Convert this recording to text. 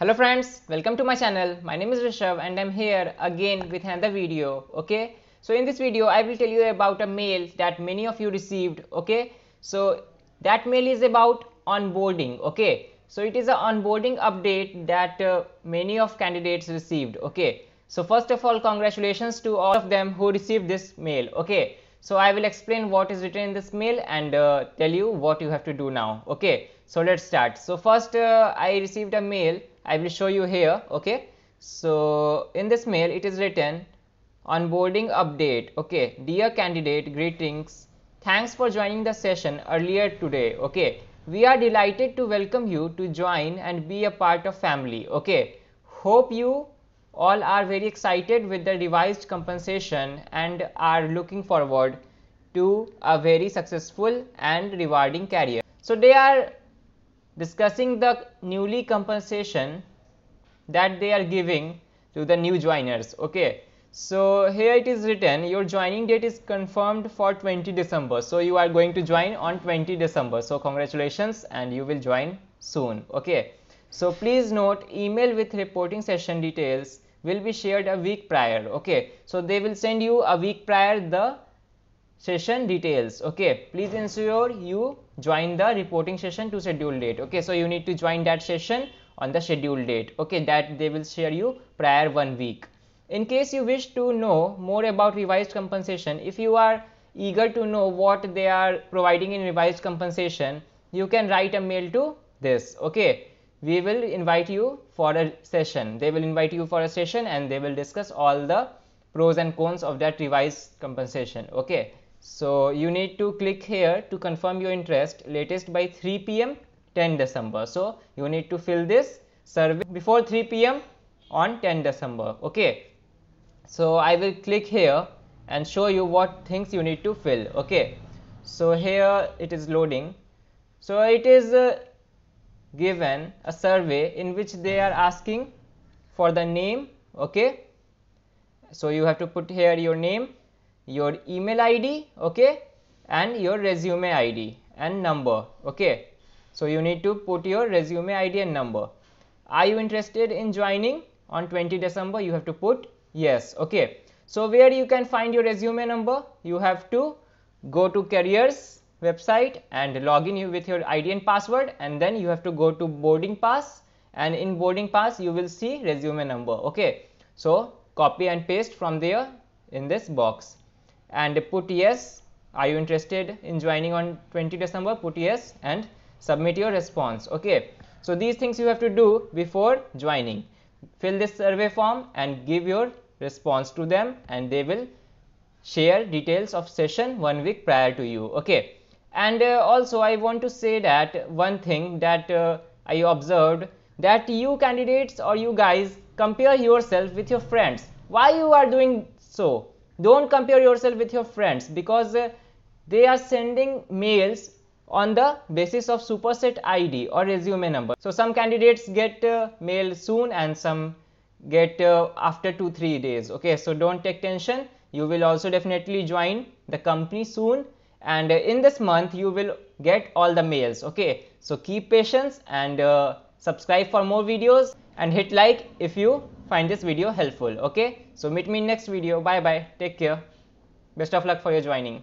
hello friends welcome to my channel my name is Rishabh and I'm here again with another video okay so in this video I will tell you about a mail that many of you received okay so that mail is about onboarding okay so it is an onboarding update that uh, many of candidates received okay so first of all congratulations to all of them who received this mail okay so, I will explain what is written in this mail and uh, tell you what you have to do now. Okay. So, let us start. So, first uh, I received a mail. I will show you here. Okay. So, in this mail it is written onboarding update. Okay. Dear candidate greetings. Thanks for joining the session earlier today. Okay. We are delighted to welcome you to join and be a part of family. Okay. Hope you all are very excited with the revised compensation and are looking forward to a very successful and rewarding career. So they are discussing the newly compensation that they are giving to the new joiners. Okay. So here it is written your joining date is confirmed for 20 December. So you are going to join on 20 December. So congratulations and you will join soon. Okay. So please note email with reporting session details will be shared a week prior okay so they will send you a week prior the session details okay please ensure you join the reporting session to schedule date okay so you need to join that session on the scheduled date okay that they will share you prior one week in case you wish to know more about revised compensation if you are eager to know what they are providing in revised compensation you can write a mail to this okay we will invite you for a session. They will invite you for a session and they will discuss all the pros and cons of that revised compensation. Okay. So, you need to click here to confirm your interest latest by 3 pm 10 December. So, you need to fill this survey before 3 pm on 10 December. Okay. So, I will click here and show you what things you need to fill. Okay. So, here it is loading. So, it is uh, given a survey in which they are asking for the name okay so you have to put here your name your email id okay and your resume id and number okay so you need to put your resume id and number are you interested in joining on 20 december you have to put yes okay so where you can find your resume number you have to go to careers website and login you with your ID and password and then you have to go to boarding pass and in boarding pass you will see resume number okay so copy and paste from there in this box and put yes are you interested in joining on 20 December put yes and submit your response okay so these things you have to do before joining fill this survey form and give your response to them and they will share details of session one week prior to you okay and uh, also I want to say that one thing that uh, I observed that you candidates or you guys compare yourself with your friends why you are doing so don't compare yourself with your friends because uh, they are sending mails on the basis of superset ID or resume number. So some candidates get uh, mail soon and some get uh, after 2-3 days. Okay, so don't take tension. You will also definitely join the company soon and uh, in this month you will get all the mails okay so keep patience and uh, subscribe for more videos and hit like if you find this video helpful okay so meet me in next video bye bye take care best of luck for your joining